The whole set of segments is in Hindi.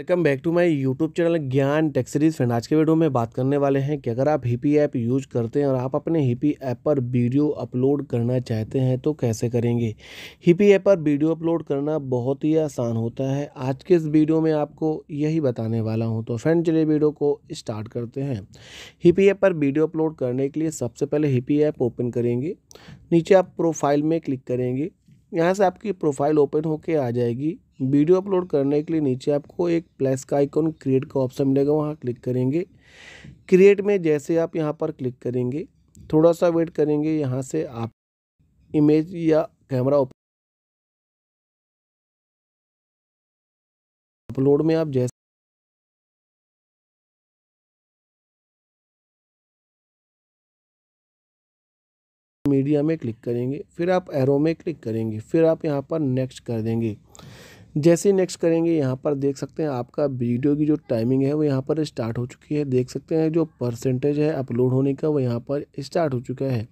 welcome back to my YouTube channel Gyan tech series friend आज के वीडियो में बात करने वाले हैं कि अगर आप हिपी ऐप यूज करते हैं और आप अपने हिपी ऐप पर वीडियो अपलोड करना चाहते हैं तो कैसे करेंगे हिपी ऐप पर वीडियो अपलोड करना बहुत ही आसान होता है आज के इस वीडियो में आपको यही बताने वाला हूँ तो फ्रेंड चलिए वीडियो को स्टार्ट करते हैं हिपी ऐप पर वीडियो अपलोड करने के लिए सबसे पहले हिपी ऐप ओपन करेंगे नीचे आप प्रोफाइल में क्लिक करेंगे यहाँ से आपकी प्रोफाइल ओपन होके आ जाएगी वीडियो अपलोड करने के लिए नीचे आपको एक प्लस का आइकॉन क्रिएट का ऑप्शन मिलेगा वहाँ क्लिक करेंगे क्रिएट में जैसे आप यहाँ पर क्लिक करेंगे थोड़ा सा वेट करेंगे यहाँ से आप इमेज या कैमरा अपलोड में आप जैसे मीडिया में क्लिक करेंगे फिर आप एरो में क्लिक करेंगे फिर आप यहाँ पर नेक्स्ट कर देंगे जैसे नेक्स्ट करेंगे यहाँ पर देख सकते हैं आपका वीडियो की जो टाइमिंग है वो यहाँ पर स्टार्ट हो चुकी है देख सकते हैं जो परसेंटेज है अपलोड होने का वो यहाँ पर स्टार्ट हो चुका है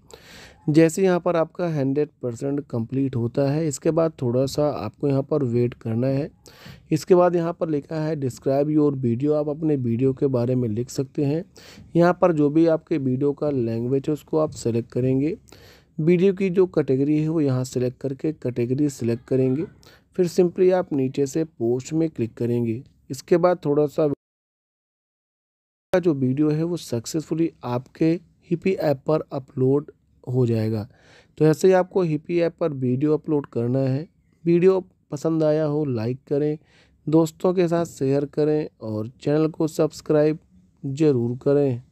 जैसे यहाँ पर आपका हंड्रेड परसेंट कम्प्लीट होता है इसके बाद थोड़ा सा आपको यहाँ पर वेट करना है इसके बाद यहाँ पर लिखा है डिस्क्राइब योर वीडियो आप अपने वीडियो के बारे में लिख सकते हैं यहाँ पर जो भी आपके वीडियो का लैंग्वेज है उसको आप सेलेक्ट करेंगे वीडियो की जो कैटेगरी है वो यहाँ सेलेक्ट करके कैटेगरी सेलेक्ट करेंगे फिर सिंपली आप नीचे से पोस्ट में क्लिक करेंगे इसके बाद थोड़ा सा का जो वीडियो है वो सक्सेसफुली आपके हिपी ऐप पर अपलोड हो जाएगा तो ऐसे ही आपको हिपी ऐप पर वीडियो अपलोड करना है वीडियो पसंद आया हो लाइक करें दोस्तों के साथ शेयर करें और चैनल को सब्सक्राइब ज़रूर करें